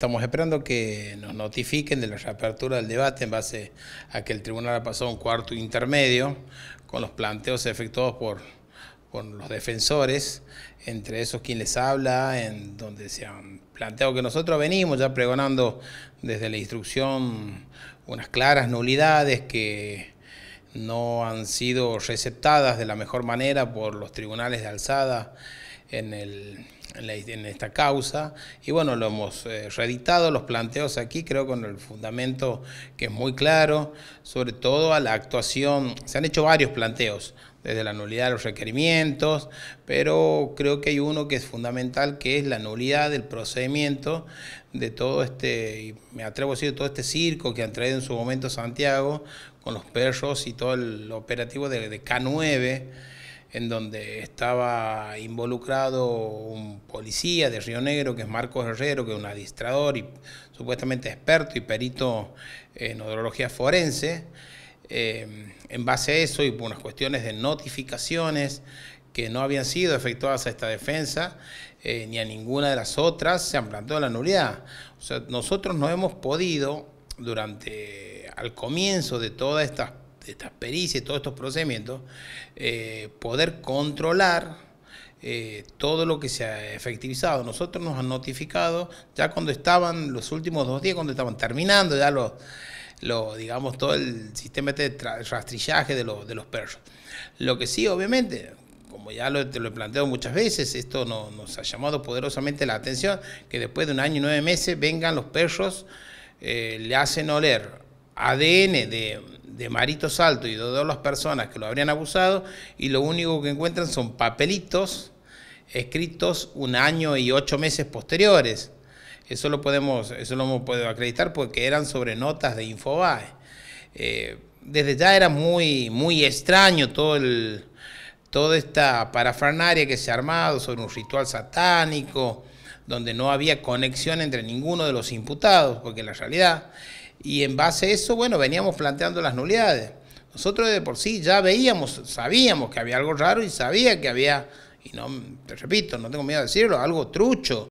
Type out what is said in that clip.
Estamos esperando que nos notifiquen de la reapertura del debate en base a que el tribunal ha pasado un cuarto intermedio con los planteos efectuados por, los defensores, entre esos quien les habla, en donde se han planteado que nosotros venimos ya pregonando desde la instrucción unas claras nulidades que no han sido receptadas de la mejor manera por los tribunales de alzada en, el, en, esta causa. Y bueno, lo hemos eh, reeditado, los planteos aquí, creo con el fundamento que es muy claro, sobre todo a la actuación. Se han hecho varios planteos desde la nulidad de los requerimientos, pero creo que hay uno que es fundamental, que es la nulidad del procedimiento de todo este, me atrevo a decir, todo este circo que han traído en su momento Santiago con los perros y todo el operativo de, de K9 en donde estaba involucrado un policía de Río Negro, que es Marcos Herrero, que es un administrador y supuestamente experto y perito en odrología forense. Em, en base a eso y por unas cuestiones de notificaciones que no habían sido efectuadas a esta defensa, eh, ni a ninguna de las otras, se han planteado la nulidad. O sea, nosotros no hemos podido, durante al comienzo de todas estas estas pericias, todos estos procedimientos, eh, poder controlar eh, todo lo que se ha efectivizado. Nosotros nos han notificado ya cuando estaban los últimos dos días, cuando estaban terminando ya los, digamos, todo el sistema este de rastrillaje de los, perros. Lo que sí, obviamente, como ya lo, he planteado muchas veces, esto nos ha llamado poderosamente la atención, que después de un año y nueve meses vengan los perros, eh, le hacen oler ADN de, Marito Salto y de todas las personas que lo habrían abusado y lo único que encuentran son papelitos escritos un año y ocho meses posteriores. Eso lo podemos, eso lo hemos podido acreditar porque eran sobre notas de Infobae. Eh, desde ya era muy, muy extraño todo toda esta parafernaria que se ha armado sobre un ritual satánico, donde no había conexión entre ninguno de los imputados, porque la realidad, y en base a eso, bueno, veníamos planteando las nulidades. Nosotros de por sí ya veíamos, sabíamos que había algo raro y sabía que había, y no, te repito, no tengo miedo de decirlo, algo trucho